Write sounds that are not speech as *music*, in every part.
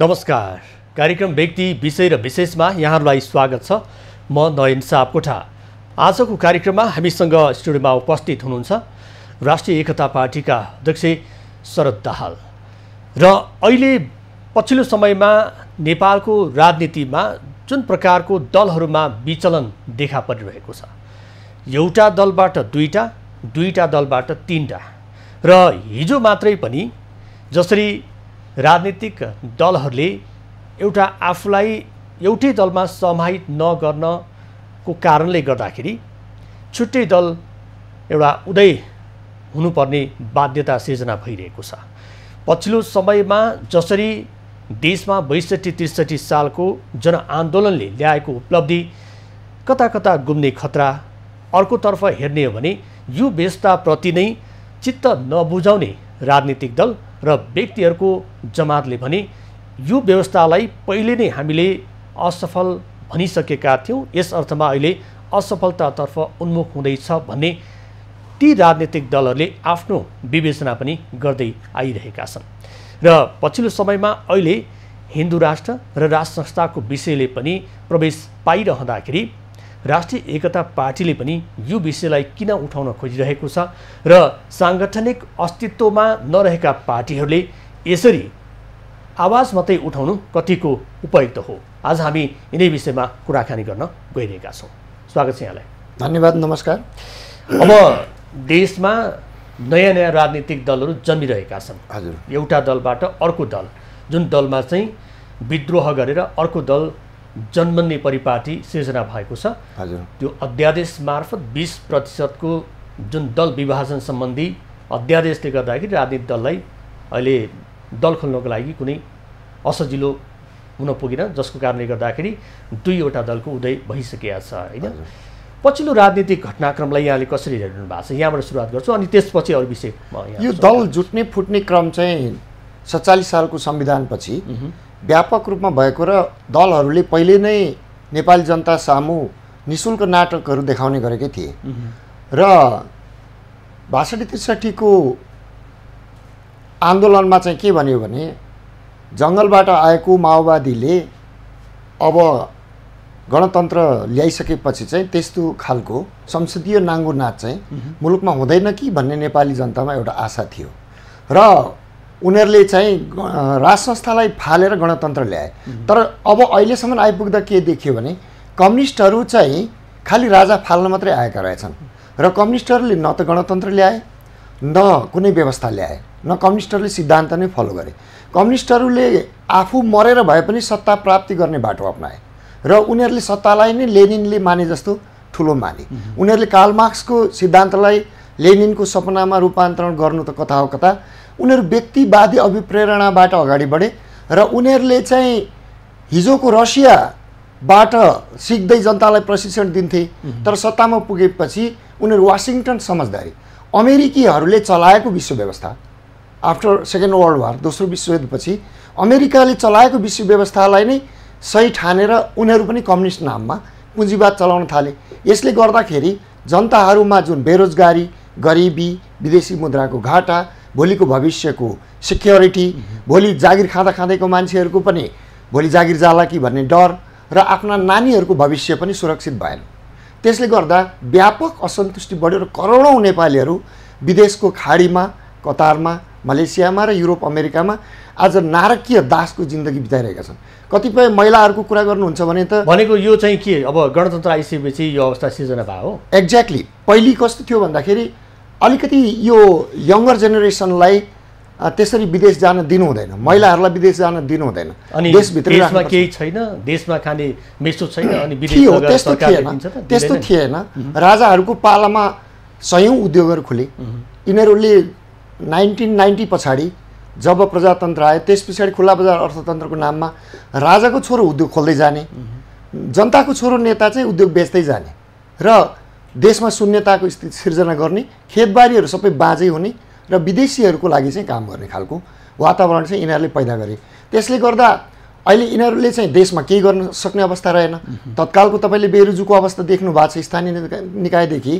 नमस्कार कार्यक्रम व्यक्ति विषय र विशेषमा यहाँहरूलाई स्वागत छ म नयन सापकोठा आजको कार्यक्रममा हामीसँग स्टुडियोमा उपस्थित हुनुहुन्छ राष्ट्रिय एकता पार्टीका अध्यक्ष शरद दाहाल र अहिले पछिल्लो समयमा नेपालको राजनीतिमा जुन प्रकारको दलहरूमा विचलन देखा परिरहेको छ एउटा दलबाट दुईवटा दुईवटा दलबाट तिनवटा र हिजो मात्रै पनि जसरी राजनीतिक दलहरूले एउटा आफूलाई एउटै दलमा समाहित नगर्नको कारणले गर्दाखेरि छुट्टै दल एउटा उदय हुनुपर्ने बाध्यता सिर्जना भइरहेको छ पछिल्लो समयमा जसरी देशमा बैसठी त्रिसठी सालको जनआन्दोलनले ल्याएको उपलब्धि कता कता गुम्ने खतरा अर्कोतर्फ हेर्ने हो भने यो व्यवस्थाप्रति नै चित्त नबुझाउने राजनीतिक दल र व्यक्तिहरूको जमातले भने यो व्यवस्थालाई पहिले नै हामीले असफल भनिसकेका थियौँ यस अर्थमा अहिले असफलतातर्फ उन्मुख हुँदैछ भन्ने ती राजनीतिक दलहरूले आफ्नो विवेचना पनि गर्दै आइरहेका छन् र पछिल्लो समयमा अहिले हिन्दू राष्ट्र र राज संस्थाको विषयले पनि प्रवेश पाइरहँदाखेरि राष्ट्रिय एकता पार्टीले पनि यो विषयलाई किन उठाउन खोजिरहेको छ र साङ्गठनिक अस्तित्वमा नरहेका पार्टीहरूले यसरी आवाज मात्रै उठाउनु कतिको उपयुक्त हो आज हामी यिनै विषयमा कुराकानी गर्न गइरहेका छौँ स्वागत छ यहाँलाई धन्यवाद नमस्कार अब देशमा नयाँ नयाँ राजनीतिक दलहरू जन्मिरहेका छन् हजुर एउटा दलबाट अर्को दल जुन दलमा चाहिँ विद्रोह गरेर अर्को दल जनमन्ने परिपाटी सिर्जना भएको छ हजुर त्यो अध्यादेश मार्फत बिस प्रतिशतको जुन दल विभाजन सम्बन्धी अध्यादेशले गर्दाखेरि राजनीतिक दललाई अहिले दल खोल्नको लागि कुनै असजिलो हुन पुगेन जसको कारणले गर्दाखेरि दुईवटा दलको उदय भइसकेका छ होइन पछिल्लो राजनीतिक घटनाक्रमलाई यहाँले कसरी हेर्नु भएको छ यहाँबाट सुरुवात गर्छु अनि त्यसपछि अरू विषय यो दल जुट्ने फुट्ने क्रम चाहिँ सत्तालिस सालको संविधानपछि व्यापक रूपमा भएको र दलहरूले पहिले नै नेपाली जनता सामु निशुल्क नाटकहरू देखाउने गरेकै थिए र बासठी त्रिसठीको आन्दोलनमा चाहिँ के भन्यो भने जङ्गलबाट आएको माओवादीले अब गणतन्त्र ल्याइसकेपछि चाहिँ त्यस्तो खालको संसदीय नाङ्गो नाच चाहिँ मुलुकमा हुँदैन कि भन्ने नेपाली जनतामा एउटा आशा थियो र उनीहरूले चाहिँ राज संस्थालाई फालेर गणतन्त्र ल्याए तर अब अहिलेसम्म आइपुग्दा के देखियो भने कम्युनिस्टहरू चाहिँ खालि राजा फाल्न मात्रै आएका रहेछन् र कम्युनिस्टहरूले न त गणतन्त्र ल्याए न कुनै व्यवस्था ल्याए न कम्युनिस्टहरूले सिद्धान्त नै फलो गरे कम्युनिस्टहरूले आफू मरेर भए पनि सत्ता प्राप्ति गर्ने बाटो अप्नाए र उनीहरूले सत्तालाई नै लेनिनले माने जस्तो ठुलो माने उनीहरूले कालमार्क्सको सिद्धान्तलाई लेनिनको सपनामा रूपान्तरण गर्नु त कथा हो कथा उनीहरू व्यक्तिवादी अभिप्रेरणाबाट अगाडि बढे र उनीहरूले चाहिँ हिजोको रसियाबाट सिक्दै जनतालाई प्रशिक्षण दिन्थे तर सत्तामा पुगेपछि उनीहरू वासिङटन समझदारी अमेरिकीहरूले चलाएको विश्व व्यवस्था आफ्टर सेकेन्ड वर्ल्ड वार दोस्रो विश्वयुद्धपछि अमेरिकाले चलाएको विश्व व्यवस्थालाई नै सही ठानेर उनीहरू पनि कम्युनिस्ट नाममा पुँजीवाद चलाउन थाले यसले गर्दाखेरि जनताहरूमा जुन बेरोजगारी गरिबी विदेशी मुद्राको घाटा भोलिको भविष्यको सिक्योरिटी भोलि जागिर खाँदा खाँदैको मान्छेहरूको पनि भोलि जागिर जाला कि भन्ने डर र आफ्ना नानीहरूको भविष्य पनि सुरक्षित भएन त्यसले गर्दा व्यापक असन्तुष्टि बढ्यो र करोडौँ नेपालीहरू विदेशको खाडीमा कतारमा मलेसियामा र युरोप अमेरिकामा आज नारकीय दासको जिन्दगी बिताइरहेका छन् कतिपय महिलाहरूको कुरा गर्नुहुन्छ भने त भनेको यो चाहिँ के अब गणतन्त्र आइसकेपछि यो अवस्था सिर्जना भयो हो एक्ज्याक्टली पहिले कस्तो थियो भन्दाखेरि अलिकति यो यङ्गर जेनेरेसनलाई त्यसरी विदेश जान दिनु हुँदैन महिलाहरूलाई विदेश जान दिनु हुँदैन अनि देशभित्र केही छैन देशमा खाने मेसो छैन अनि त्यस्तो थिएन त्यस्तो थिएन राजाहरूको पालामा सयौँ उद्योगहरू खुले यिनीहरूले नाइन्टिन नाइन्टी पछाडि जब प्रजातन्त्र आयो त्यस पछाडि खुल्ला बजार अर्थतन्त्रको नाममा राजाको छोरो उद्योग खोल्दै जाने जनताको छोरो नेता चाहिँ उद्योग बेच्दै जाने र देशमा शून्यताको स्थिति सिर्जना गर्ने खेतबारीहरू सबै बाँझै हुने र विदेशीहरूको लागि चाहिँ काम गर्ने खालको वातावरण चाहिँ यिनीहरूले पैदा गरे त्यसले गर्दा अहिले यिनीहरूले चाहिँ देशमा केही गर्न सक्ने अवस्था रहेन तत्कालको तपाईँले बेरुजुको अवस्था देख्नु भएको छ स्थानीय निकायदेखि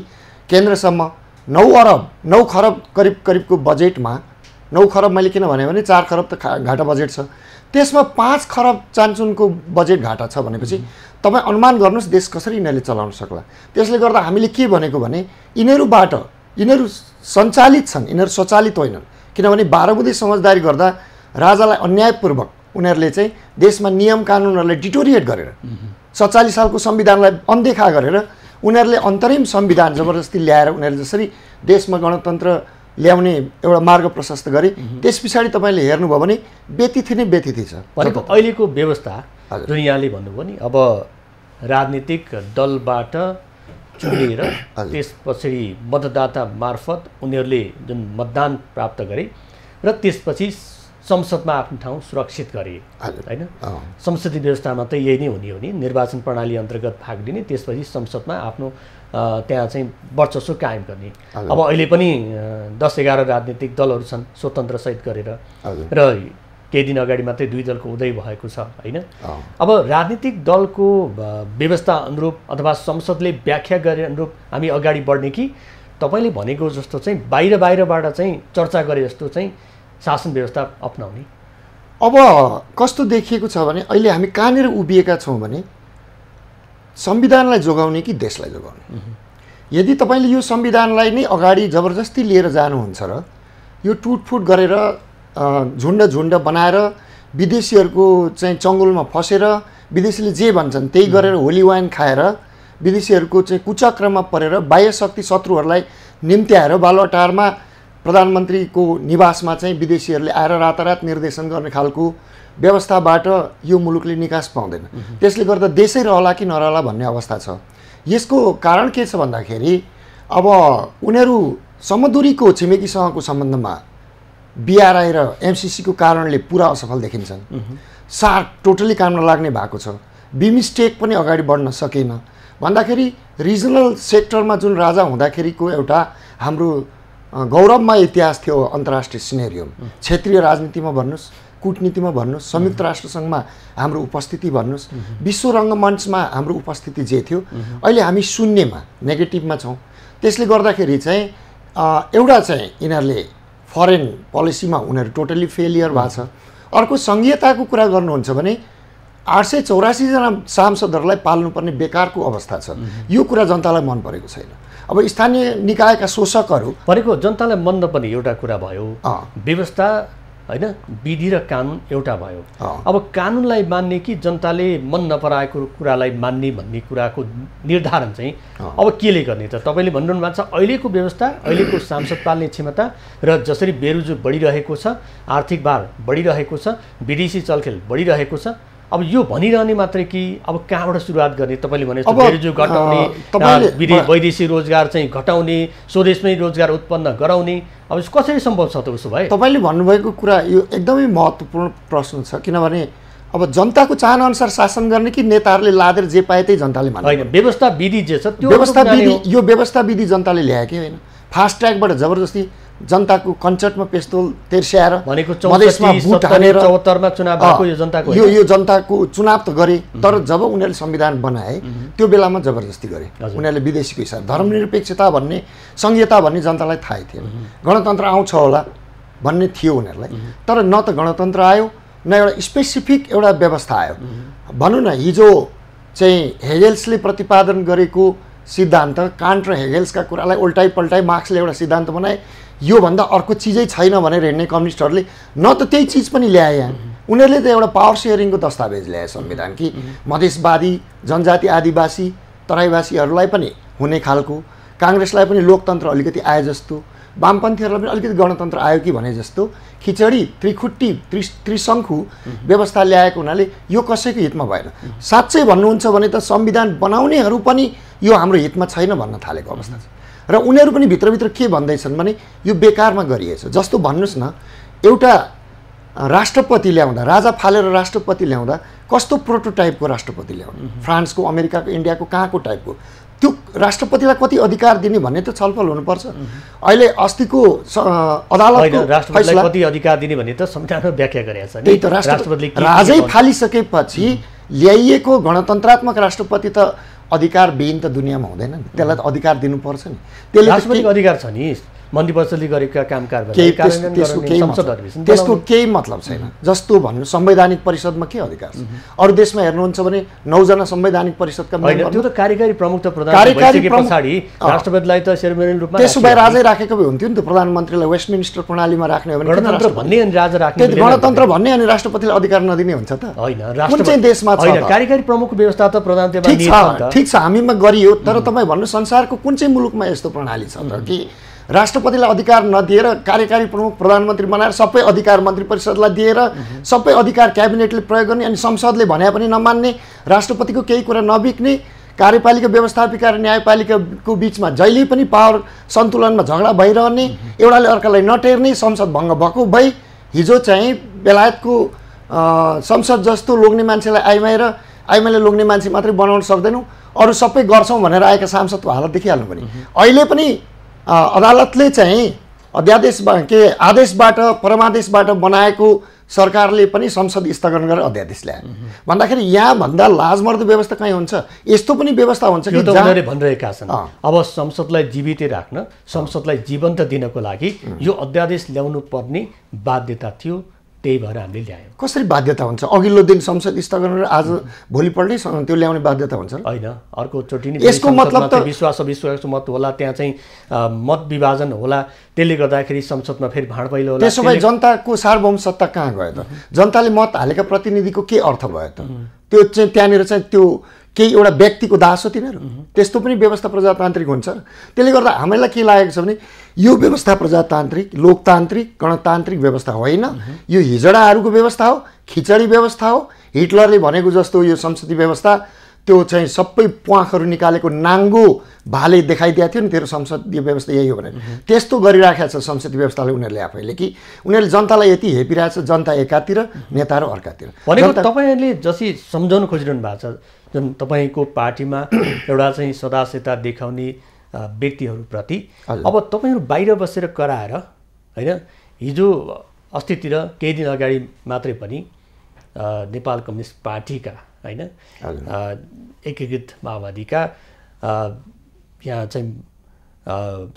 केन्द्रसम्म नौ अरब नौ खरब करिब करिबको बजेटमा नौ खरब मैले किन भने चार खरब त घाटा बजेट छ त्यसमा पाँच खरब चान्सुनको बजेट घाटा छ भनेपछि तपाईँ अनुमान गर्नुहोस् देश कसरी यिनीहरूले चलाउन सक्ला त्यसले गर्दा हामीले के भनेको भने यिनीहरूबाट यिनीहरू सञ्चालित छन् यिनीहरू स्वचालित होइनन् किनभने बाह्र समझदारी गर्दा राजालाई अन्यायपूर्वक उनीहरूले चाहिँ देशमा नियम कानुनहरूलाई डिटोरिएट गरेर सत्तालिस सालको संविधानलाई अनदेखा गरेर उनीहरूले अन्तरिम संविधान जबरजस्ती ल्याएर उनीहरूले जसरी देशमा गणतन्त्र ल्याउने एउटा मार्ग प्रशस्त गरे त्यस पछाडि तपाईँले हेर्नुभयो भने व्यतिथि नै व्यतिथि छ भनेको अहिलेको व्यवस्था जुन यहाँले भन्नुभयो नि अब राजनीतिक दलबाट चुनिएर *coughs* त्यस पछाडि मतदाता मार्फत उनीहरूले जुन मतदान प्राप्त गरे र त्यसपछि संसदमा आफ्नो ठाउँ सुरक्षित गरे होइन संसदीय व्यवस्थामा त यही नै हुने हो नि निर्वाचन प्रणाली अन्तर्गत भाग लिने त्यसपछि संसदमा आफ्नो त्यहाँ चाहिँ वर्चस्व कायम गर्ने अब अहिले पनि दस एघार राजनीतिक दलहरू छन् स्वतन्त्र सहित गरेर र केही दिन अगाडि मात्रै दुई दलको उदय भएको छ होइन अब राजनीतिक दलको व्यवस्था अनुरूप अथवा संसदले व्याख्या गरे अनुरूप हामी अगाडि बढ्ने कि तपाईँले भनेको जस्तो चाहिँ बाहिर बाहिरबाट चाहिँ चर्चा गरे जस्तो चाहिँ शासन व्यवस्था अप्नाउने अब कस्तो देखिएको छ भने अहिले हामी कहाँनिर उभिएका छौँ भने संविधानलाई जोगाउने कि देशलाई जोगाउने यदि तपाईँले यो संविधानलाई नै अगाडि जबरजस्ती लिएर जानुहुन्छ र यो टुटफुट गरेर झुन्ड झुन्ड बनाएर विदेशीहरूको चाहिँ चङ्गुलमा फसेर विदेशीले जे भन्छन् त्यही गरेर होली वाइन खाएर विदेशीहरूको चाहिँ कुचक्रममा परेर बाह्य शक्ति शत्रुहरूलाई निम्त्याएर बालुवाटारमा प्रधानमन्त्रीको निवासमा चाहिँ विदेशीहरूले आएर रातारात निर्देशन गर्ने खालको व्यवस्थाबाट यो मुलुकले निकास पाउँदैन त्यसले गर्दा देशै रहला कि नरहला भन्ने अवस्था छ यसको कारण के छ भन्दाखेरि अब उनीहरू समदुरीको छिमेकीसँगको सम्बन्धमा बिआरआई र एमसिसीको कारणले पुरा असफल देखिन्छन् सार टोटली काम नलाग्ने भएको छ बिमिस्टेक पनि अगाडि बढ्न सकेन भन्दाखेरि रिजनल सेक्टरमा जुन राजा हुँदाखेरिको एउटा हाम्रो गौरवमय इतिहास थियो अन्तर्राष्ट्रिय सिनेरियम क्षेत्रीय राजनीतिमा भन्नुहोस् कुटनीतिमा भन्नुहोस् संयुक्त राष्ट्रसङ्घमा हाम्रो उपस्थिति भन्नुहोस् विश्व रङ्गमञ्चमा हाम्रो उपस्थिति जे थियो अहिले हामी शून्यमा नेगेटिभमा छौँ त्यसले गर्दाखेरि चाहिँ एउटा चाहिँ यिनीहरूले फरेन पोलिसीमा उनीहरू टोटल्ली फेलियर भएको छ अर्को सङ्घीयताको कुरा गर्नुहुन्छ भने आठ सय चौरासीजना सांसदहरूलाई पाल्नुपर्ने बेकारको अवस्था छ यो कुरा जनतालाई मन परेको छैन अब स्थानीय निकायका शोषकहरू भनेको जनतालाई मन नपर्ने एउटा कुरा भयो व्यवस्था होइन विधि र कानुन एउटा भयो अब कानुनलाई मान्ने कि जनताले मन नपराएको कुरालाई मान्ने भन्ने कुराको निर्धारण चाहिँ अब केले गर्ने त तपाईँले भनिरहनु भएको छ अहिलेको व्यवस्था अहिलेको सांसद पाल्ने क्षमता र जसरी बेरोजगार बढिरहेको छ आर्थिक भार बढिरहेको छ विदेशी चलखेल बढिरहेको छ अब यो भनिरहने मात्रै कि अब कहाँबाट सुरुवात गर्ने तपाईँले भने बेरोजगार घटाउने विदेश वैदेशी रोजगार चाहिँ घटाउने स्वदेशमै रोजगार उत्पन्न गराउने अब कसरी सम्भव छ त उसो भए तपाईँले भन्नुभएको कुरा यो एकदमै महत्त्वपूर्ण प्रश्न छ किनभने अब जनताको चाहना अनुसार शासन गर्ने कि नेताहरूले लादेर जे पाए त्यही जनताले मान्ने होइन व्यवस्था विधि जे छ त्यो व्यवस्था विधि यो व्यवस्था विधि जनताले ल्याएकै होइन फास्ट ट्र्याकबाट जबरजस्ती जनताको कन्सर्टमा पेस्तोल तेर्स्याएर यो यो जनताको चुनाव त गरे तर जब उनीहरूले संविधान बनाए त्यो बेलामा जबरजस्ती गरे उनीहरूले विदेशीको हिसाब धर्मनिरपेक्षता भन्ने संहिता भन्ने जनतालाई थाहै थिएन गणतन्त्र आउँछ होला भन्ने थियो उनीहरूलाई तर न त गणतन्त्र आयो न एउटा स्पेसिफिक एउटा व्यवस्था आयो भनौँ न हिजो चाहिँ हेगेल्सले प्रतिपादन गरेको सिद्धान्त कान्ट र हेगेल्सका कुरालाई उल्टाइ पल्टाइ मार्क्सले एउटा सिद्धान्त बनाए योभन्दा अर्को चिजै छैन भनेर हिँड्ने कम्युनिस्टहरूले न त त्यही चिज पनि ल्याए यहाँ उनीहरूले त एउटा पावर सेयरिङको दस्तावेज ल्याए संविधान कि मधेसवादी जनजाति आदिवासी तराईवासीहरूलाई पनि हुने खालको काङ्ग्रेसलाई पनि लोकतन्त्र अलिकति आयो जस्तो वामपन्थीहरूलाई पनि अलिकति गणतन्त्र आयो कि भने जस्तो खिचडी त्रिखुट्टी त्रि त्रिशङ्खु व्यवस्था ल्याएको हुनाले यो कसैको हितमा भएन साँच्चै भन्नुहुन्छ भने त संविधान बनाउनेहरू पनि यो हाम्रो हितमा छैन भन्न थालेको अवस्था छ र उनीहरू पनि भित्रभित्र के भन्दैछन् भने यो बेकारमा गरिएछ जस्तो भन्नुहोस् न एउटा राष्ट्रपति ल्याउँदा राजा फालेर राष्ट्रपति ल्याउँदा कस्तो प्रोटोटाइपको राष्ट्रपति ल्याउनु फ्रान्सको अमेरिकाको इन्डियाको कहाँको टाइपको त्यो राष्ट्रपतिलाई कति अधिकार दिने भन्ने त छलफल हुनुपर्छ अहिले अस्तिको अदालतको राष्ट्रपतिलाई कति अधिकार दिने भन्ने त संविधानमा व्याख्या गरेछ छ त्यही त राष्ट्रपतिले राजै फालिसकेपछि ल्याइएको गणतन्त्रात्मक राष्ट्रपति त अधिकार विहीन त दुनियाँमा हुँदैन नि त्यसलाई त अधिकार दिनुपर्छ नि त्यसले अधिकार छ नि मन्त्रीपरिषदले गरेका काम त्यसको केही मतलब छैन जस्तो भन्नु संवैधानिक परिषदमा के अधिकार छ अरू देशमा हेर्नुहुन्छ भने नौजना संवैधानिक परिषदका त्यो त कार्यकारी प्रमुख त राष्ट्रपतिलाई त सेरेमोनियल रूपमा त्यसो भए राजै राखेको भए हुन्थ्यो नि त प्रधानमन्त्रीलाई मिनिस्टर प्रणालीमा राख्ने हो भने गणतन्त्र भन्ने अनि राजा राख्ने गणतन्त्र भन्ने अनि राष्ट्रपतिलाई अधिकार नदिने हुन्छ त होइन चाहिँ देशमा छैन कार्यकारी प्रमुख व्यवस्था त प्रधानमन्त्रीमा ठिक छ हामीमा गरियो तर तपाईँ भन्नु संसारको कुन चाहिँ मुलुकमा यस्तो प्रणाली छ त कि राष्ट्रपतिलाई अधिकार नदिएर कार्यकारी प्रमुख प्रधानमन्त्री बनाएर सबै अधिकार मन्त्री परिषदलाई दिएर सबै अधिकार क्याबिनेटले प्रयोग गर्ने अनि संसदले भने पनि नमान्ने राष्ट्रपतिको केही कुरा नबिक्ने कार्यपालिका व्यवस्थापिका र न्यायपालिकाको बिचमा जहिले पनि पावर सन्तुलनमा झगडा भइरहने एउटाले अर्कालाई नटेर्ने संसद भङ्ग भएको भई हिजो चाहिँ बेलायतको संसद जस्तो लोग्ने मान्छेलाई आइमाएर आइमाले लोग्ने मान्छे मात्रै बनाउन सक्दैनौँ अरू सबै गर्छौँ भनेर आएका सांसदको हालत देखिहाल्नु पनि अहिले पनि अदालतले चाहिँ अध्यादेश के आदेशबाट परमादेशबाट बनाएको सरकारले पनि संसद स्थगन गरेर अध्यादेश ल्याए भन्दाखेरि यहाँभन्दा लाजमर्दो व्यवस्था कहीँ हुन्छ यस्तो पनि व्यवस्था हुन्छ कि भनिरहेका छन् अब संसदलाई जीवितै राख्न संसदलाई जीवन्त दिनको लागि यो अध्यादेश ल्याउनु पर्ने बाध्यता थियो त्यही भएर हामीले ल्यायौँ कसरी बाध्यता हुन्छ अघिल्लो दिन संसद स्थगन र आज भोलिपल्टै त्यो ल्याउने बाध्यता हुन्छ होइन अर्कोचोटि नै यसको मतलब त विश्वास अविश्वासको मत होला त्यहाँ चाहिँ मत विभाजन होला त्यसले गर्दाखेरि संसदमा फेरि भाँड पहिलो होला त्यसो भए जनताको सार्वभौम सत्ता कहाँ गयो त जनताले मत हालेका प्रतिनिधिको के अर्थ भयो त त्यो चाहिँ त्यहाँनिर चाहिँ त्यो केही एउटा व्यक्तिको दास हो तिनीहरू त्यस्तो पनि व्यवस्था प्रजातान्त्रिक हुन्छ त्यसले गर्दा हामीलाई के लागेको छ भने यो व्यवस्था प्रजातान्त्रिक लोकतान्त्रिक गणतान्त्रिक व्यवस्था होइन यो हिजडाहरूको व्यवस्था हो खिचडी व्यवस्था हो हिटलरले भनेको जस्तो यो संसदीय व्यवस्था त्यो चाहिँ सबै प्वाखहरू निकालेको नाङ्गो भाले देखाइदिएको थियो नि तेरो संसदीय व्यवस्था यही हो भनेर त्यस्तो गरिराखेको छ संसदीय व्यवस्थाले उनीहरूले आफैले कि उनीहरूले जनतालाई यति हेपिरहेको छ जनता एकातिर नेताहरू अर्कातिर भनेको तपाईँहरूले जसरी सम्झाउनु खोजिरहनु भएको छ जुन तपाईँको पार्टीमा *clears throat* एउटा चाहिँ सदास्यता देखाउने व्यक्तिहरूप्रति अब तपाईँहरू बाहिर बसेर कराएर होइन हिजो अस्तितिर केही दिन अगाडि मात्रै पनि नेपाल कम्युनिस्ट पार्टीका होइन एकीकृत माओवादीका यहाँ चाहिँ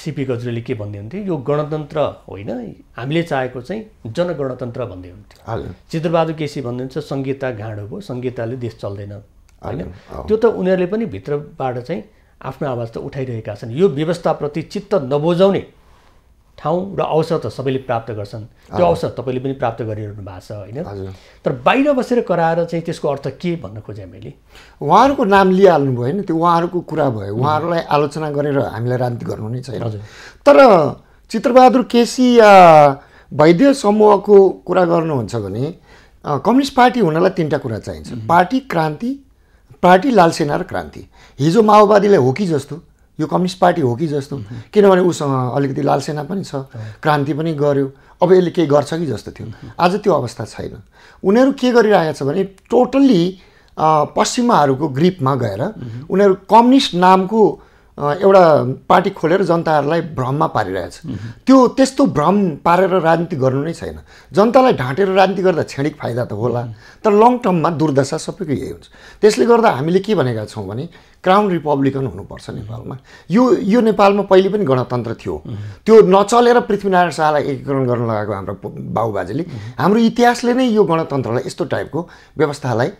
सिपी गजुरेले के भन्दै हुन्थ्यो यो गणतन्त्र होइन हामीले चाहेको चाहिँ जनगणतन्त्र भन्दै हुन्थ्यो चित्रबहादुर केसी भन्नुहुन्छ सङ्घीयता गाँडो भयो सङ्घीयताले देश चल्दैन होइन त्यो त उनीहरूले पनि भित्रबाट चाहिँ आफ्नो आवाज त उठाइरहेका छन् यो व्यवस्थाप्रति चित्त नबुझाउने ठाउँ र अवसर त सबैले प्राप्त गर्छन् त्यो अवसर तपाईँले पनि प्राप्त गरिरहनु भएको छ होइन तर बाहिर बसेर कराएर चाहिँ त्यसको अर्थ के भन्न खोजेँ मैले उहाँहरूको नाम लिइहाल्नु भयो होइन त्यो उहाँहरूको कुरा भयो उहाँहरूलाई आलोचना गरेर हामीलाई राजनीति गर्नु नै छैन तर चित्रबहादुर केसी या वैद्य समूहको कुरा गर्नुहुन्छ भने कम्युनिस्ट पार्टी हुनलाई तिनवटा कुरा चाहिन्छ पार्टी क्रान्ति पार्टी लालसेना र क्रान्ति हिजो माओवादीलाई हो कि जस्तो यो कम्युनिस्ट पार्टी हो कि जस्तो किनभने उसँग अलिकति लालसेना पनि छ क्रान्ति पनि गर्यो अब यसले केही गर्छ कि जस्तो थियो आज त्यो अवस्था छैन उनीहरू के गरिरहेको छ भने टोटल्ली पश्चिमाहरूको ग्रिपमा गएर उनीहरू कम्युनिस्ट नामको एउटा पार्टी खोलेर जनताहरूलाई भ्रममा पारिरहेछ त्यो त्यस्तो भ्रम पारेर राजनीति गर्नु नै छैन जनतालाई ढाँटेर राजनीति गर्दा क्षणिक फाइदा त होला तर लङ टर्ममा दुर्दशा सबैको यही हुन्छ त्यसले गर्दा हामीले के भनेका छौँ भने क्राउन रिपब्लिकन हुनुपर्छ नेपालमा यो यो नेपालमा पहिले पनि गणतन्त्र थियो त्यो नचलेर पृथ्वीनारायण शाहलाई एकीकरण गर्न लगाएको हाम्रो बाबुबाजेले हाम्रो इतिहासले नै यो गणतन्त्रलाई यस्तो टाइपको व्यवस्थालाई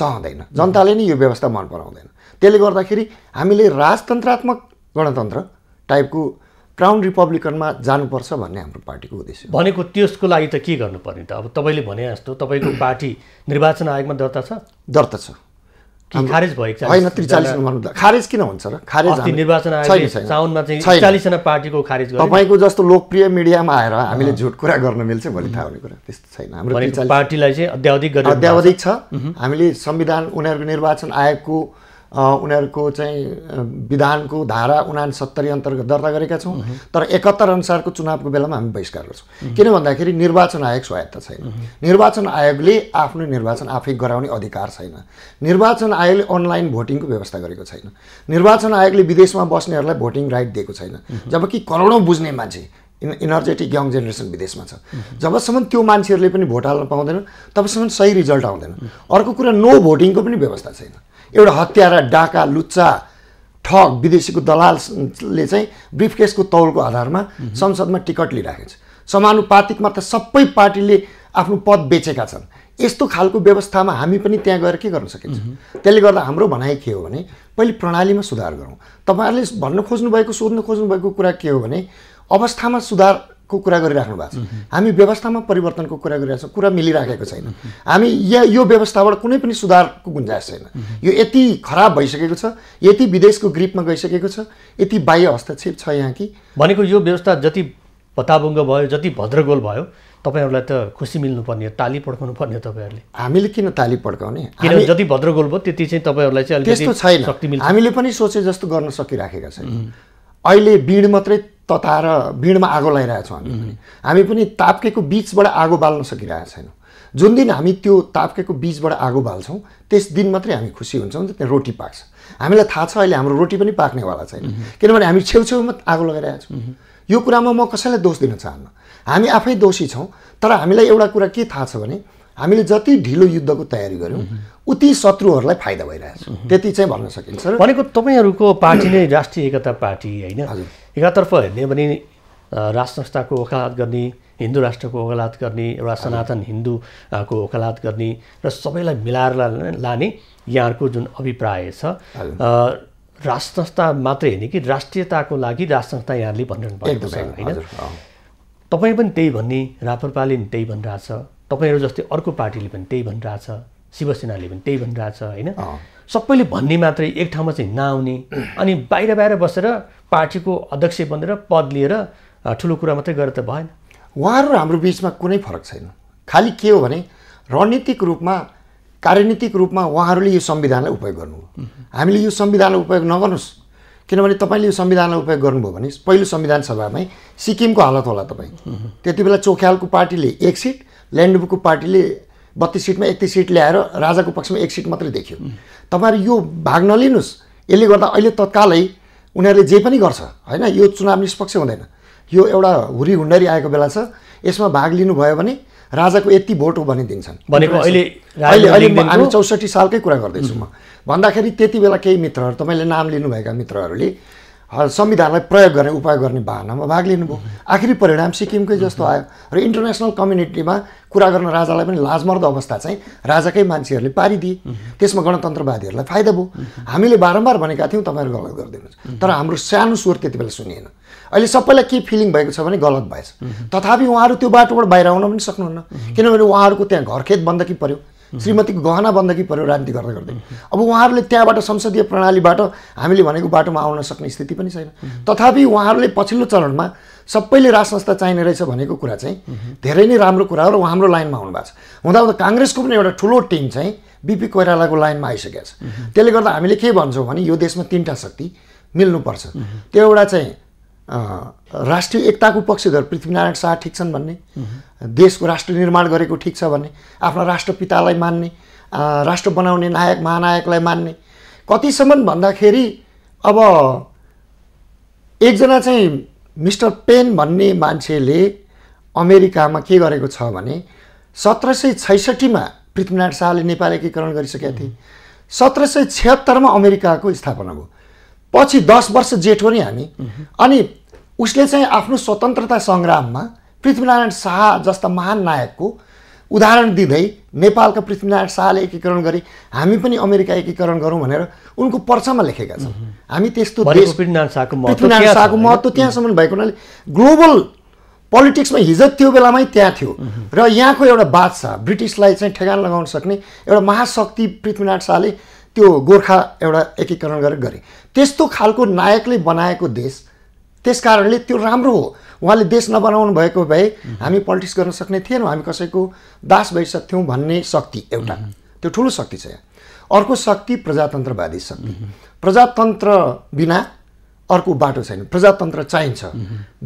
सहँदैन जनताले नै यो व्यवस्था मन पराउँदैन त्यसले गर्दाखेरि हामीले राजतन्त्रात्मक गणतन्त्र टाइपको क्राउन रिपब्लिकनमा जानुपर्छ भन्ने हाम्रो पार्टीको उद्देश्य भनेको त्यसको लागि त के गर्नुपर्ने त अब तपाईँले भने जस्तो तपाईँको *clears throat* पार्टी निर्वाचन आयोगमा दर्ता छ दर्ता छ खारेज भएको छ होइन त्रिचालिस खारेज किन हुन्छ र खारेज निर्वाचन साउनमा चाहिँ चालिसजना पार्टीको खारेज तपाईँको जस्तो लोकप्रिय मिडियामा आएर हामीले झुट कुरा गर्न मिल्छ भोलि थाहा हुने कुरा त्यस्तो छैन हाम्रो पार्टीलाई चाहिँ अध्यावधिक अध्यावधिक छ हामीले संविधान उनीहरूको निर्वाचन आयोगको उनीहरूको चाहिँ विधानको धारा उनासत्तरी अन्तर्गत दर्ता गरेका छौँ तर एकात्तर अनुसारको चुनावको बेलामा हामी बहिष्कार गर्छौँ किन भन्दाखेरि निर्वाचन आयोग स्वायत्त छैन निर्वाचन आयोगले आफ्नो निर्वाचन आफै गराउने अधिकार छैन निर्वाचन आयोगले अनलाइन भोटिङको व्यवस्था गरेको छैन निर्वाचन आयोगले विदेशमा बस्नेहरूलाई भोटिङ राइट दिएको छैन जबकि करोडौँ बुझ्ने मान्छे इन इनर्जेटिक यङ जेनेरेसन विदेशमा छ जबसम्म त्यो मान्छेहरूले पनि भोट हाल्न पाउँदैन तबसम्म सही रिजल्ट आउँदैन अर्को कुरा नो भोटिङको पनि व्यवस्था छैन एउटा हत्यारा डाका लुच्चा ठग विदेशीको दलालले चाहिँ ब्रिफकेसको तौलको आधारमा संसदमा टिकट लिइराखेको छ समानुपातिकमा त सबै पार्टीले आफ्नो पद बेचेका छन् यस्तो खालको व्यवस्थामा हामी पनि त्यहाँ गएर के गर्न सकिन्छ त्यसले गर्दा हाम्रो भनाइ के हो भने पहिले प्रणालीमा सुधार गरौँ तपाईँहरूले भन्न खोज्नुभएको सोध्न खोज्नुभएको कुरा के हो भने अवस्थामा सुधार को कुरा गरिराख्नु भएको छ हामी व्यवस्थामा परिवर्तनको कुरा गरिरहेको छौँ कुरा मिलिराखेको छैन हामी या यो व्यवस्थाबाट कुनै पनि सुधारको गुन्जास छैन यो यति खराब भइसकेको छ यति विदेशको ग्रिपमा गइसकेको छ यति बाह्य हस्तक्षेप छ यहाँ कि भनेको यो व्यवस्था जति भत्ताभुङ्ग भयो जति भद्रगोल भयो तपाईँहरूलाई त खुसी मिल्नुपर्ने ताली पड्काउनु पर्ने तपाईँहरूले हामीले किन ताली पड्काउने जति भद्रगोल भयो त्यति चाहिँ तपाईँहरूलाई चाहिँ त्यस्तो छैन हामीले पनि सोचे जस्तो गर्न सकिराखेका छैनौँ अहिले बिड मात्रै तताएर भिडमा आगो लगाइरहेछौँ हामी पनि हामी पनि ताप्केको बिचबाट आगो बाल्न सकिरहेको छैनौँ जुन दिन हामी त्यो तापकेको बिचबाट आगो बाल्छौँ त्यस दिन मात्रै हामी खुसी हुन्छौँ त्यहाँ रोटी पाक्छ हामीलाई थाहा छ अहिले हाम्रो रोटी पनि पाक्नेवाला छैन किनभने हामी छेउछेउमा आगो लगाइरहेछौँ यो कुरामा म कसैलाई दोष दिन चाहन्न हामी आफै दोषी छौँ तर हामीलाई एउटा कुरा के थाहा छ भने हामीले जति ढिलो युद्धको तयारी गऱ्यौँ उति शत्रुहरूलाई फाइदा भइरहेछ त्यति चाहिँ भन्न सकिन्छ भनेको तपाईँहरूको पार्टी नै राष्ट्रिय एकता पार्टी होइन एकातर्फ हेर्ने भने राष्ट्र संस्थाको वकालत गर्ने हिन्दू राष्ट्रको वकालत गर्ने एउटा सनातन हिन्दूको वकालत गर्ने र सबैलाई मिलाएर लाने यहाँहरूको जुन अभिप्राय छ राष्ट्र संस्था मात्रै होइन कि राष्ट्रियताको लागि राष्ट्र संस्था यहाँहरूले भनिरहनु भएको छ होइन तपाईँ पनि त्यही भन्ने रापरपाले पनि त्यही भनिरहेछ तपाईँहरू जस्तै अर्को पार्टीले पनि त्यही भनिरहेछ शिवसेनाले पनि त्यही भनिरहेछ होइन सबैले भन्ने मात्रै एक ठाउँमा चाहिँ नआउने अनि बाहिर बाहिर बसेर पार्टीको अध्यक्ष बनेर पद लिएर ठुलो कुरा मात्रै गरेर त भएन उहाँहरू र हाम्रो बिचमा कुनै फरक छैन खालि के हो भने रणनीतिक रूपमा कार्यनीतिक रूपमा उहाँहरूले यो संविधानलाई उपयोग गर्नु हामीले यो संविधानलाई उपयोग नगर्नुहोस् किनभने तपाईँले यो संविधानलाई उपयोग गर्नुभयो भने पहिलो संविधान सभामै सिक्किमको हालत होला तपाईँ त्यति बेला चोख्यालको पार्टीले एक सिट ल्यान्डबुकको पार्टीले बत्तिस सिटमा एकतिस सिट ल्याएर राजाको पक्षमा एक सिट मात्रै देख्यो तपाईँहरू यो भाग नलिनुहोस् यसले गर्दा अहिले तत्कालै उनीहरूले जे पनि गर्छ होइन यो चुनाव निष्पक्ष हुँदैन यो एउटा हुरी हुन्डरी आएको बेला छ यसमा भाग लिनुभयो भने राजाको यति भोट हो भनिदिन्छन् भनेको अहिले अहिले हामी चौसठी सालकै कुरा गर्दैछु म भन्दाखेरि त्यति बेला केही मित्रहरू तपाईँले नाम लिनुभएका मित्रहरूले संविधानलाई प्रयोग गर्ने उपाय गर्ने भावनामा भाग लिनुभयो आखिरी परिणाम सिक्किमकै जस्तो आयो र इन्टरनेसनल कम्युनिटीमा कुरा गर्न राजालाई पनि लाजमर्दो अवस्था चाहिँ राजाकै मान्छेहरूले पारिदिए त्यसमा गणतन्त्रवादीहरूलाई फाइदा भयो हामीले बारम्बार भनेका थियौँ तपाईँहरू गलत गरिदिनुहोस् तर हाम्रो सानो स्वर त्यति बेला सुनिएन अहिले सबैलाई के फिलिङ भएको छ भने गलत भएछ तथापि उहाँहरू त्यो बाटोबाट बाहिर आउन पनि सक्नुहुन्न किनभने उहाँहरूको त्यहाँ घरखेत बन्दकी पऱ्यो श्रीमतीको गहना बन्दकी पऱ्यो राजनीति गर्दा गर्दै अब उहाँहरूले त्यहाँबाट संसदीय प्रणालीबाट हामीले भनेको बाटोमा आउन सक्ने स्थिति पनि छैन तथापि उहाँहरूले पछिल्लो चरणमा सबैले राज संस्था चाहिने रहेछ भनेको कुरा चाहिँ धेरै नै राम्रो कुरा हो र हाम्रो लाइनमा आउनु भएको छ हुँदा हुँदा काङ्ग्रेसको पनि एउटा ठुलो टिम चाहिँ बिपी कोइरालाको लाइनमा आइसकेको छ त्यसले गर्दा हामीले के भन्छौँ भने यो देशमा तिनवटा शक्ति मिल्नुपर्छ त्यो एउटा चाहिँ राष्ट्रिय एकताको पक्षधर पृथ्वीनारायण शाह ठिक छन् भन्ने देशको राष्ट्र निर्माण गरेको ठिक छ भन्ने आफ्ना राष्ट्रपितालाई मान्ने राष्ट्र बनाउने नायक महानायकलाई मान्ने कतिसम्म भन्दाखेरि अब एकजना चाहिँ मिस्टर पेन भन्ने मान्छेले अमेरिकामा के गरेको छ भने सत्र सय छैसठीमा पृथ्वीनारायण शाहले नेपाल एकीकरण गरिसकेका थिए सत्र सय छिहत्तरमा अमेरिकाको स्थापना भयो पछि दस वर्ष जेठ हो नि हामी अनि उसले चाहिँ आफ्नो स्वतन्त्रता सङ्ग्राममा पृथ्वीनारायण शाह जस्ता महान नायकको उदाहरण दिँदै नेपालका पृथ्वीनारायण शाहले एकीकरण गरे हामी पनि अमेरिका एकीकरण गरौँ भनेर उनको पर्चामा लेखेका छौँ हामी त्यस्तो पृथ्वीनारायण पृथ्वीनारायण शाहको महत्त्व त्यहाँसम्म भएको हुनाले ग्लोबल पोलिटिक्समा हिजो त्यो बेलामै त्यहाँ थियो र यहाँको एउटा बादशाह ब्रिटिसलाई चाहिँ ठेगान लगाउन सक्ने एउटा महाशक्ति पृथ्वीनारायण शाहले त्यो गोर्खा एउटा एकीकरण गरेर गरे त्यस्तो खालको नायकले बनाएको देश त्यस कारणले त्यो राम्रो हो उहाँले देश नबनाउनु भएको भए हामी पोलिटिक्स गर्न सक्ने थिएनौँ हामी कसैको दास भइसक्थ्यौँ भन्ने शक्ति एउटा त्यो ठुलो शक्ति छ अर्को शक्ति प्रजातन्त्रवादी शक्ति प्रजातन्त्र बिना अर्को बाटो छैन प्रजातन्त्र चाहिन्छ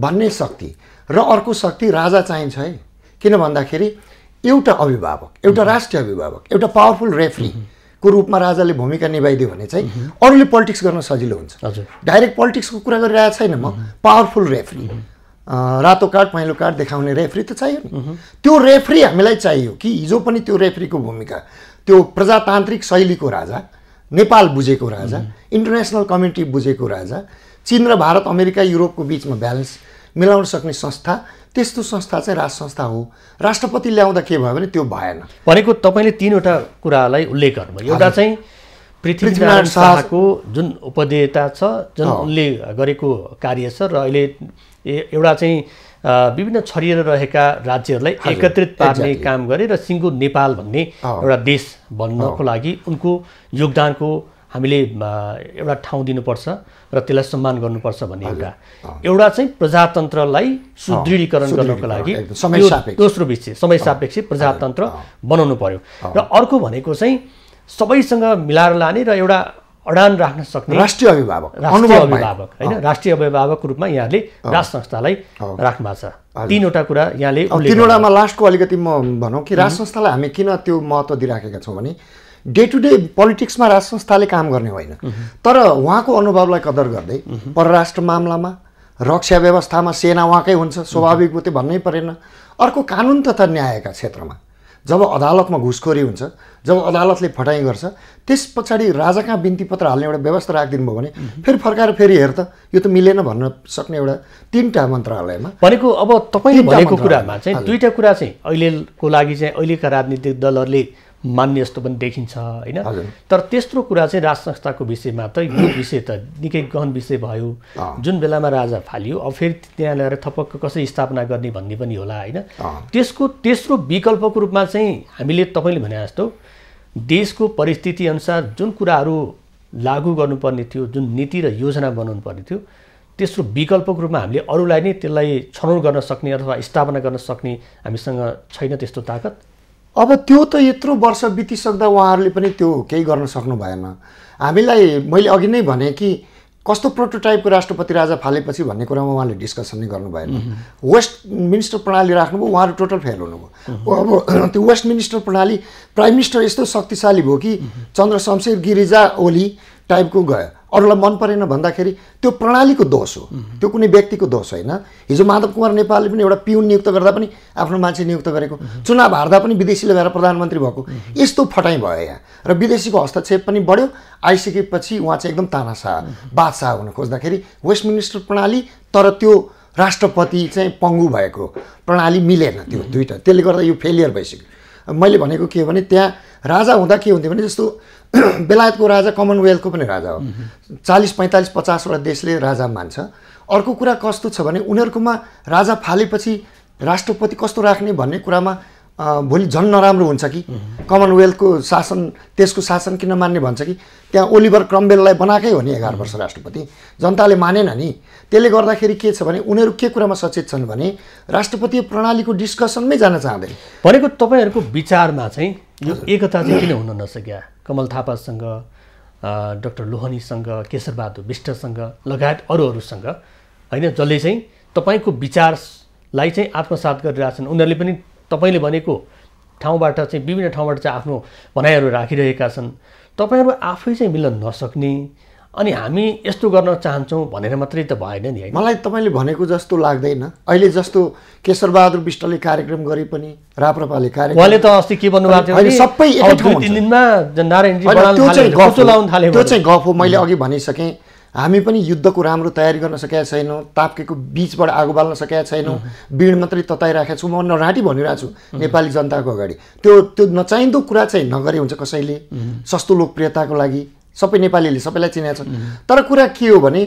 भन्ने शक्ति र अर्को शक्ति राजा चाहिन्छ है किन भन्दाखेरि एउटा अभिभावक एउटा राष्ट्रिय अभिभावक एउटा पावरफुल रेफ्री को रूपमा राजाले भूमिका निभाइदियो भने चाहिँ अरूले पोलिटिक्स गर्न सजिलो हुन्छ डाइरेक्ट पोलिटिक्सको कुरा गरिरहेको छैन म पावरफुल रेफ्री रातो कार्ड पहेँलो कार्ड देखाउने रेफ्री त चाहियो नि त्यो रेफ्री हामीलाई चाहियो कि हिजो पनि त्यो रेफ्रीको भूमिका त्यो प्रजातान्त्रिक शैलीको राजा नेपाल बुझेको राजा इन्टरनेसनल कम्युनिटी बुझेको राजा चिन र भारत अमेरिका युरोपको बिचमा ब्यालेन्स मिलाउन सक्ने संस्था त्यस्तो संस्था चाहिँ राज संस्था हो राष्ट्रपति ल्याउँदा के भयो भने त्यो भएन भनेको तपाईँले तिनवटा कुरालाई उल्लेख गर्नुभयो एउटा चाहिँ पृथ्वीनारायण शाहको जुन उपदेयता छ जुन उनले गरेको कार्य छ र अहिले एउटा चाहिँ विभिन्न छरिएर रहेका राज्यहरूलाई एकत्रित पार्ने काम गरे र सिङ्गो नेपाल भन्ने एउटा देश बन्नको लागि उनको योगदानको हामीले एउटा ठाउँ दिनुपर्छ र त्यसलाई सम्मान गर्नुपर्छ भन्ने एउटा एउटा चाहिँ प्रजातन्त्रलाई सुदृढीकरण गर्नको लागि दोस्रो विषय समय सापेक्ष प्रजातन्त्र बनाउनु पर्यो र अर्को भनेको चाहिँ सबैसँग मिलाएर लाने र एउटा अडान राख्न सक्ने राष्ट्रिय अभिभावक राष्ट्रिय अभिभावक होइन राष्ट्रिय अभिभावक रूपमा यहाँले राज संस्थालाई राख्नु भएको छ तिनवटा कुरा यहाँले तिनवटामा लास्टको अलिकति म भनौँ कि राष्ट्र संस्थालाई हामी किन त्यो महत्त्व दिइराखेका छौँ भने डे टु डे पोलिटिक्समा राज संस्थाले काम गर्ने होइन तर उहाँको अनुभवलाई कदर गर्दै परराष्ट्र मामलामा रक्षा व्यवस्थामा सेना उहाँकै हुन्छ स्वाभाविक त्यो भन्नै परेन अर्को कानुन तथा न्यायका क्षेत्रमा जब अदालतमा घुसखोरी हुन्छ जब अदालतले फटाइ गर्छ त्यस पछाडि राजा कहाँ बिन्ती पत्र हाल्ने एउटा व्यवस्था राखिदिनु भयो भने फेरि फर्काएर फेरि हेर त यो त मिलेन भन्न सक्ने एउटा तिनवटा मन्त्रालयमा भनेको अब तपाईँले भनेको कुरामा चाहिँ दुईवटा कुरा चाहिँ अहिलेको लागि चाहिँ अहिलेका राजनीतिक दलहरूले मान्ने जस्तो पनि देखिन्छ होइन तर तेस्रो कुरा चाहिँ राज संस्थाको विषयमा त यो विषय त निकै गहन विषय भयो जुन बेलामा राजा फालियो अब फेरि त्यहाँ ल्याएर थपक्क कसरी स्थापना गर्ने भन्ने पनि होला होइन त्यसको तेस्रो विकल्पको रूपमा चाहिँ हामीले तपाईँले भने जस्तो देशको परिस्थितिअनुसार जुन कुराहरू लागू गर्नुपर्ने थियो जुन नीति र योजना बनाउनु पर्ने थियो तेस्रो विकल्पको रूपमा हामीले अरूलाई नै त्यसलाई छनौट गर्न सक्ने अथवा स्थापना गर्न सक्ने हामीसँग छैन त्यस्तो ताकत अब त्यो त यत्रो वर्ष बितिसक्दा उहाँहरूले पनि त्यो केही गर्न सक्नु भएन हामीलाई मैले अघि नै भने कि कस्तो प्रोटोटाइपको राष्ट्रपति राजा फालेपछि भन्ने कुरामा उहाँले डिस्कसन नै गर्नु भएन वेस्ट मिनिस्टर प्रणाली राख्नुभयो उहाँहरू टोटल फेल हुनुभयो अब *clears throat* त्यो वेस्ट मिनिस्टर प्रणाली प्राइम मिनिस्टर यस्तो शक्तिशाली भयो कि चन्द्र शमशेर गिरिजा ओली टाइपको गयो अरूलाई मन परेन भन्दाखेरि त्यो प्रणालीको दोष हो त्यो कुनै व्यक्तिको दोष होइन हिजो माधव कुमार नेपालले पनि एउटा पिउन नियुक्त गर्दा पनि आफ्नो मान्छे नियुक्त गरेको चुनाव हार्दा पनि विदेशीले गएर प्रधानमन्त्री भएको यस्तो फटाइ भयो यहाँ र विदेशीको हस्तक्षेप पनि बढ्यो आइसकेपछि उहाँ चाहिँ एकदम तानासा बादशाह हुन खोज्दाखेरि वेस्ट मिनिस्टर प्रणाली तर त्यो राष्ट्रपति चाहिँ पङ्गु भएको प्रणाली मिलेन त्यो दुइटा त्यसले गर्दा यो फेलियर भइसक्यो मैले भनेको के हो भने त्यहाँ राजा हुँदा के हुन्थ्यो भने जस्तो *clears throat* बेलायतको राजा कमनवेल्थको पनि राजा हो चालिस पैँतालिस पचासवटा देशले राजा मान्छ अर्को कुरा कस्तो छ भने उनीहरूकोमा राजा फालेपछि राष्ट्रपति कस्तो राख्ने भन्ने कुरामा भोलि झन् नराम्रो हुन्छ कि कमनवेल्थको शासन त्यसको शासन किन मान्ने भन्छ कि त्यहाँ ओलिभर क्रम्बेललाई बनाएकै हो नि एघार वर्ष राष्ट्रपति जनताले मानेन नि त्यसले गर्दाखेरि के छ भने उनीहरू के कुरामा सचेत छन् भने राष्ट्रपति प्रणालीको डिस्कसनमै जान चाहँदैन भनेको तपाईँहरूको विचारमा चाहिँ यो एकता चाहिँ किन हुन नसक्या कमल थापासँग डक्टर लोहनीसँग केशरबहादुर विष्टसँग लगायत अरूहरूसँग होइन जसले चाहिँ तपाईँको विचारलाई चाहिँ आत्मसात गरिरहेछन् उनीहरूले पनि तपाईँले भनेको ठाउँबाट चाहिँ विभिन्न ठाउँबाट चाहिँ आफ्नो भनाइहरू राखिरहेका छन् तपाईँहरू आफै चाहिँ मिल्न नसक्ने अनि हामी यस्तो गर्न चाहन्छौँ भनेर मात्रै त भएन नि है मलाई तपाईँले भनेको जस्तो लाग्दैन अहिले जस्तो केशरबहादुर विष्टले कार्यक्रम गरे पनि राप्रपाले कार्यक्रम उहाँले त अस्ति के भन्नुभएको थियो सबै दिनमा त्यो चाहिँ गफ हो मैले अघि भनिसकेँ हामी पनि युद्धको राम्रो तयारी गर्न सकेका छैनौँ ताप्केको बिचबाट आगो बाल्न सकेका छैनौँ बिड मात्रै तताइरहेका छु म नराँटी भनिरहेको छु नेपाली जनताको अगाडि त्यो त्यो नचाहिँदो कुरा चाहिँ नगरे हुन्छ कसैले सस्तो लोकप्रियताको लागि सबै नेपालीले सबैलाई चिनेका छन् तर कुरा के हो भने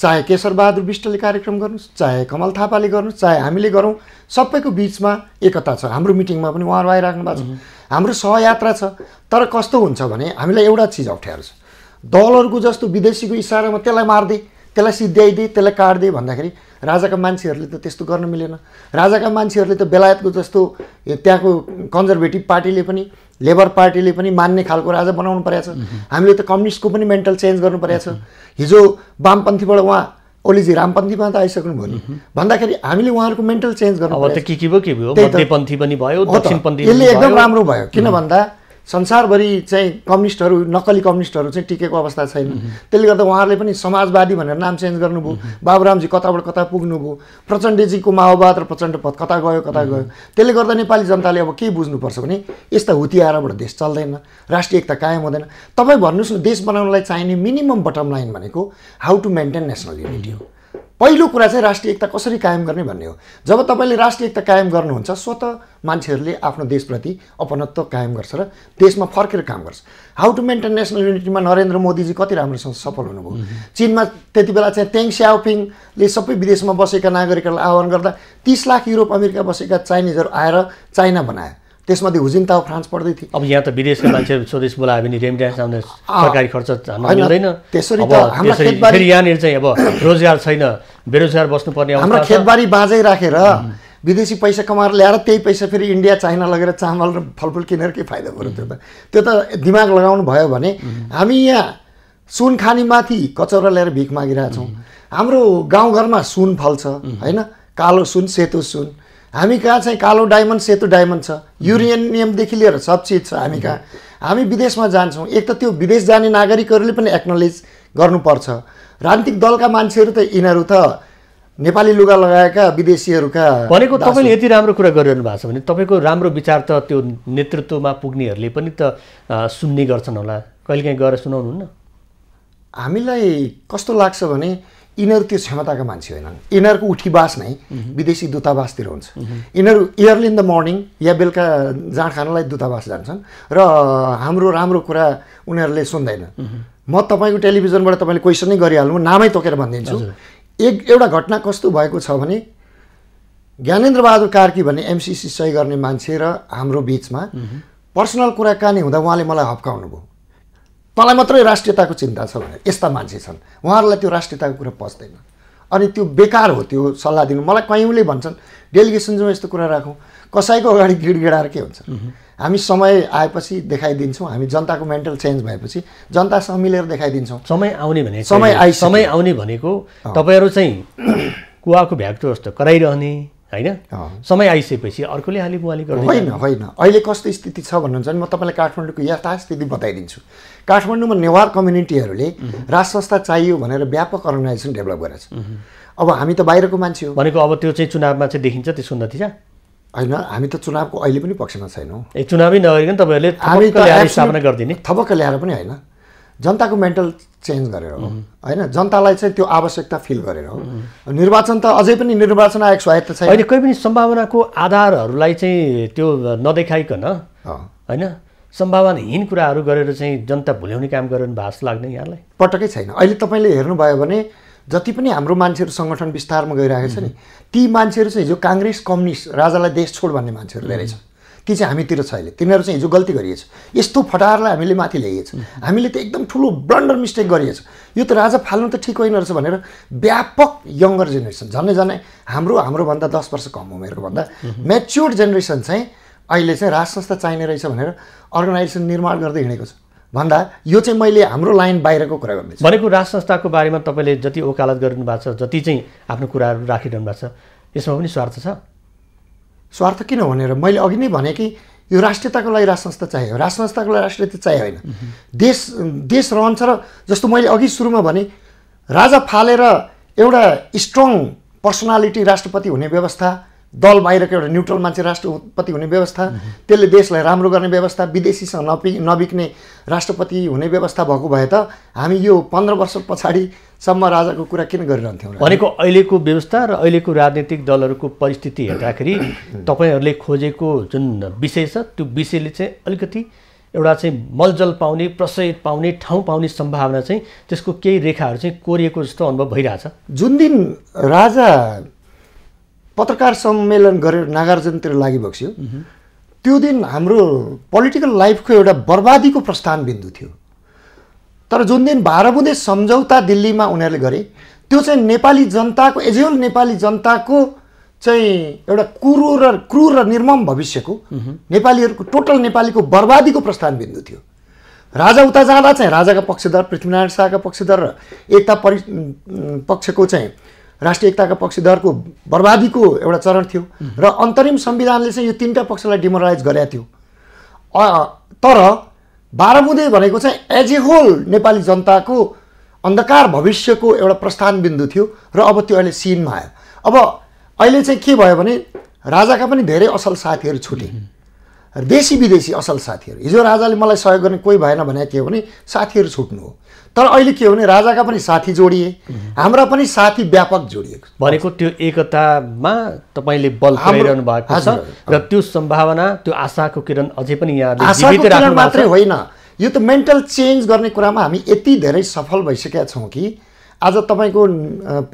चाहे केशरबहादुर विष्टले कार्यक्रम गर्नुहोस् चाहे कमल थापाले गर्नुहोस् चाहे हामीले गरौँ सबैको बिचमा एकता छ हाम्रो मिटिङमा पनि उहाँहरू आइराख्नु भएको छ हाम्रो सहयात्रा छ तर कस्तो हुन्छ भने हामीलाई एउटा चिज अप्ठ्यारो छ दलहरूको जस्तो विदेशीको इसारामा त्यसलाई मारिदिए त्यसलाई सिद्ध्याइदिए त्यसलाई काटिदिए भन्दाखेरि राजाका मान्छेहरूले त त्यस्तो गर्न मिलेन राजाका मान्छेहरूले त बेलायतको जस्तो त्यहाँको कन्जर्भेटिभ पार्टीले पनि लेबर पार्टीले पनि मान्ने खालको राजा बनाउनु परेको छ हामीले त कम्युनिस्टको पनि मेन्टल चेन्ज गर्नु परेको छ हिजो वामपन्थीबाट उहाँ ओलीजी रामपन्थीमा त आइसक्नुभयो नि भन्दाखेरि हामीले उहाँहरूको मेन्टल चेन्ज गर्नु यसले एकदम राम्रो भयो किन भन्दा संसारभरि चाहिँ कम्युनिस्टहरू नक्कली कम्युनिस्टहरू चाहिँ टिकेको अवस्था छैन त्यसले गर्दा उहाँहरूले पनि समाजवादी भनेर नाम चेन्ज गर्नुभयो बाबुरामजी कताबाट कता पुग्नुभयो प्रचण्डजीको माओवाद र प्रचण्ड पद कता गयो कता गयो त्यसले गर्दा नेपाली जनताले अब के बुझ्नुपर्छ भने यस्ता हुतिआराबाट देश चल्दैन राष्ट्रिय एकता कायम हुँदैन तपाईँ भन्नुहोस् न देश बनाउनलाई चाहिने मिनिमम बटम लाइन भनेको how to maintain national unity हो पहिलो कुरा चाहिँ राष्ट्रिय एकता कसरी कायम गर्ने भन्ने हो जब तपाईँले राष्ट्रिय एकता कायम गर्नुहुन्छ स्वत मान्छेहरूले आफ्नो देशप्रति अपनत्व कायम गर्छ र देशमा फर्केर काम गर्छ हाउ टु मेन्टेन नेसनल युनिटीमा नरेन्द्र मोदीजी कति राम्रोसँग सफल हुनुभयो चिनमा त्यति बेला चाहिँ तेङ स्याओपिङले सबै विदेशमा बसेका नागरिकहरूलाई आह्वान गर्दा तिस लाख युरोप अमेरिका बसेका चाइनिजहरू आएर चाइना बनाए त्यसमध्ये हुजिन त फ्रान्स पढ्दै थियो अब यहाँ त विदेशका मान्छे स्वदेश बोलायो भने रेमिट्यान्स आउने सरकारी खर्च हुँदैन त्यसरी त हाम्रो खेतबारी यहाँनिर चाहिँ अब रोजगार छैन बेरोजगार बस्नुपर्ने हाम्रो खेतबारी बाँझै राखेर विदेशी पैसा कमाएर ल्याएर त्यही पैसा फेरि इन्डिया चाइना लगेर चामल र फलफुल किनेर के फाइदा भयो त्यो त त्यो त दिमाग लगाउनु भयो भने हामी यहाँ सुन सुनखानीमाथि कचौरा ल्याएर भिख मागिरहेछौँ हाम्रो गाउँघरमा सुन फल्छ होइन कालो सुन सेतो सुन हामी कहाँ चाहिँ कालो डायमन्ड सेतो डायमन्ड छ युरेनियमदेखि लिएर सब चिज छ हामी कहाँ हामी विदेशमा जान्छौँ एक त त्यो विदेश जाने नागरिकहरूले पनि एक्नोलेज गर्नुपर्छ राजनीतिक दलका मान्छेहरू त यिनीहरू त नेपाली लुगा लगाएका विदेशीहरूका भनेको तपाईँले यति राम्रो कुरा गरिरहनु भएको छ भने तपाईँको राम्रो विचार त त्यो नेतृत्वमा पुग्नेहरूले पनि त सुन्ने गर्छन् होला कहिलेकाहीँ गएर सुनाउनुहुन्न हामीलाई कस्तो लाग्छ भने यिनीहरू त्यो क्षमताका मान्छे होइनन् यिनीहरूको उठीवास नै विदेशी दूतावासतिर हुन्छ यिनीहरू इयरली इन द मर्निङ या बेलुका जाँड खानलाई दूतावास जान्छन् र हाम्रो राम्रो कुरा उनीहरूले सुन्दैन म तपाईँको टेलिभिजनबाट तपाईँले क्वेसनै गरिहाल्नु नामै तोकेर भनिदिन्छु एक एउटा घटना कस्तो भएको छ भने ज्ञानेन्द्र बहादुर कार्की भन्ने एमसिसी सही गर्ने मान्छे र हाम्रो बिचमा पर्सनल कुराकानी हुँदा उहाँले मलाई हप्काउनु भयो मलाई मात्रै राष्ट्रियताको चिन्ता छ भने यस्ता मान्छे छन् उहाँहरूलाई त्यो राष्ट्रियताको कुरा पस्दैन अनि त्यो बेकार हो त्यो सल्लाह दिनु मलाई कयौँले भन्छन् जाउँ यस्तो कुरा राखौँ कसैको अगाडि गिड गिडाएर के हुन्छ हामी समय आएपछि देखाइदिन्छौँ हामी जनताको मेन्टल चेन्ज भएपछि जनतासँग मिलेर देखाइदिन्छौँ समय आउने भने समय आइ समय आउने भनेको तपाईँहरू चाहिँ कुवाको भ्याक्टो जस्तो कराइरहने होइन समय आइसकेपछि अर्कोले हालि कुवाले गर्नु होइन होइन अहिले कस्तो स्थिति छ भन्नुहुन्छ भने म तपाईँलाई काठमाडौँको यथास्थिति बताइदिन्छु काठमाडौँमा नेवार कम्युनिटीहरूले राज संस्था चाहियो भनेर व्यापक अर्गनाइजेसन डेभलप गरेछ अब हामी त बाहिरको मान्छे हो भनेको अब त्यो चाहिँ चुनावमा चाहिँ देखिन्छ त्यसको नतिजा होइन हामी त चुनावको अहिले पनि पक्षमा छैनौँ ए चुनावै नगरिकन तपाईँहरूले हामी स्थापना गरिदिने थपक्क ल्याएर पनि होइन जनताको मेन्टल चेन्ज गरेर हो होइन जनतालाई चाहिँ त्यो आवश्यकता फिल गरेर हो निर्वाचन त अझै पनि निर्वाचन आयोग स्वायत्त छ अहिले कोही पनि सम्भावनाको आधारहरूलाई चाहिँ त्यो नदेखाइकन होइन सम्भावनाहीन कुराहरू गरेर चाहिँ जनता भुल्याउने काम गरेर भास लाग्ने यहाँलाई पटकै छैन अहिले तपाईँले हेर्नुभयो भने जति पनि हाम्रो मान्छेहरू सङ्गठन विस्तारमा गइरहेको छ नि ती मान्छेहरू चाहिँ हिजो काङ्ग्रेस कम्युनिस्ट राजालाई देश छोड भन्ने मान्छेहरू धेरै छ ती चाहिँ हामीतिर छ अहिले तिनीहरू चाहिँ हिजो गल्ती गरिएछ यस्तो फटारलाई हामीले माथि ल्याइएछ हामीले त एकदम ठुलो ब्लन्डर मिस्टेक गरिएछ यो त राजा फाल्नु त ठिक होइन रहेछ भनेर व्यापक यङ्गर जेनेरेसन झन् झन्डै हाम्रो हाम्रोभन्दा दस वर्ष कम उमेरको भन्दा मेच्योर जेनेरेसन चाहिँ अहिले चाहिँ राज संस्था चाहिने रहेछ भनेर अर्गनाइजेसन निर्माण गर्दै हिँडेको छ भन्दा यो चाहिँ मैले हाम्रो लाइन बाहिरको कुरा गर्दैछु भनेको राज संस्थाको बारेमा तपाईँले जति ओकालत गर्नु भएको छ जति चाहिँ आफ्नो कुराहरू राखिरहनु भएको छ यसमा पनि स्वार्थ छ स्वार्थ किन भनेर मैले अघि नै भने कि यो राष्ट्रियताको लागि राज संस्था चाहियो राज संस्थाको लागि राष्ट्रियता चाहियो होइन देश देश रहन्छ र जस्तो मैले अघि सुरुमा भने राजा फालेर एउटा स्ट्रङ पर्सनालिटी राष्ट्रपति हुने व्यवस्था दल बाहिरको एउटा न्युट्रल मान्छे राष्ट्रपति हुने व्यवस्था त्यसले देशलाई राम्रो गर्ने व्यवस्था विदेशीसँग नपि नबिक्ने राष्ट्रपति हुने व्यवस्था भएको भए त हामी यो पन्ध्र वर्ष पछाडिसम्म राजाको कुरा किन गरिरहन्थ्यौँ भनेको अहिलेको व्यवस्था र अहिलेको राजनीतिक दलहरूको परिस्थिति हेर्दाखेरि *coughs* तपाईँहरूले खोजेको जुन विषय छ त्यो विषयले चाहिँ अलिकति एउटा चाहिँ मलजल पाउने प्रसय पाउने ठाउँ पाउने सम्भावना चाहिँ त्यसको केही रेखाहरू चाहिँ कोरिएको जस्तो अनुभव भइरहेछ जुन दिन राजा पत्रकार सम्मेलन गरेर नागार्जुनतिर लागिबस्यो त्यो दिन हाम्रो पोलिटिकल लाइफको एउटा बर्बादीको प्रस्थान बिन्दु थियो तर जुन दिन बाह्र बुँदे सम्झौता दिल्लीमा उनीहरूले गरे त्यो चाहिँ नेपाली जनताको एजोल नेपाली जनताको चाहिँ एउटा कुरो र क्रुर र निर्मम भविष्यको नेपालीहरूको टोटल नेपालीको बर्बादीको प्रस्थान बिन्दु थियो राजा उता जाँदा चाहिँ राजाका पक्षधर पृथ्वीनारायण शाहका पक्षधर र एकता परि पक्षको चाहिँ राष्ट्रिय एकताका पक्षधरको बर्बादीको एउटा चरण थियो र अन्तरिम संविधानले चाहिँ यो तिनवटा पक्षलाई डिमोरलाइज गरेको थियो तर बाह्र भनेको चाहिँ एज ए होल नेपाली जनताको अन्धकार भविष्यको एउटा प्रस्थान बिन्दु थियो र अब त्यो अहिले सिनमा आयो अब अहिले चाहिँ के भयो भने राजाका पनि धेरै असल साथीहरू छुटे देशी विदेशी असल साथीहरू हिजो राजाले मलाई सहयोग गर्ने कोही भएन भने के हो भने साथीहरू छुट्नु हो तर अहिले के हो भने राजाका पनि साथी जोडिए हाम्रा पनि साथी व्यापक जोडिएको भनेको त्यो एकतामा तपाईँले बल पुऱ्याइरहनु भएको छ र त्यो सम्भावना त्यो आशाको किरण अझै पनि यहाँ मात्रै होइन यो त मेन्टल चेन्ज गर्ने कुरामा हामी यति धेरै सफल भइसकेका छौँ कि आज तपाईँको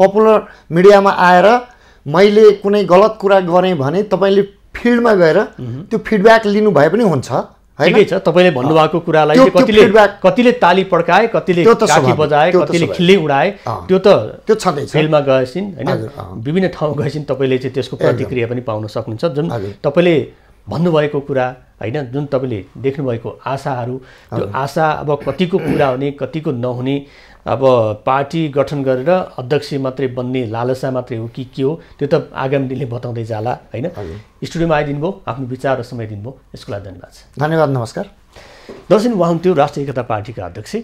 पपुलर मिडियामा आएर मैले कुनै गलत कुरा गरेँ भने तपाईँले फिल्डमा गएर त्यो फिडब्याक लिनु भए पनि हुन्छ ठिकै छ तपाईँले भन्नुभएको कुरालाई कतिले कतिले ताली पड्काए कतिले बजाए कतिले खिल्ली उडाए त्यो त त्यो छँदैछ फिल्डमा गएछन् होइन विभिन्न ठाउँ गएछन् तपाईँले चाहिँ त्यसको प्रतिक्रिया पनि पाउन सक्नुहुन्छ जुन तपाईँले भन्नुभएको कुरा होइन जुन तपाईँले देख्नुभएको आशाहरू त्यो आशा अब कतिको पुरा हुने कतिको नहुने अब पार्टी गठन गरेर अध्यक्ष मात्रै बन्ने लालसा मात्रै हो कि के हो त्यो त आगामी दिनले बताउँदै जाला होइन स्टुडियोमा आइदिनु भयो आफ्नो विचार र समय दिनुभयो यसको लागि धन्यवाद छ धन्यवाद नमस्कार दर्शन हुन्थ्यो राष्ट्रिय एकता पार्टीका अध्यक्ष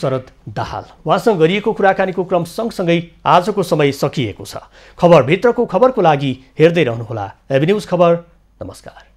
शरद दाहाल उहाँसँग गरिएको कुराकानीको क्रम सँगसँगै आजको समय सकिएको छ खबरभित्रको खबरको लागि हेर्दै रहनुहोला एभिन्युज खबर नमस्कार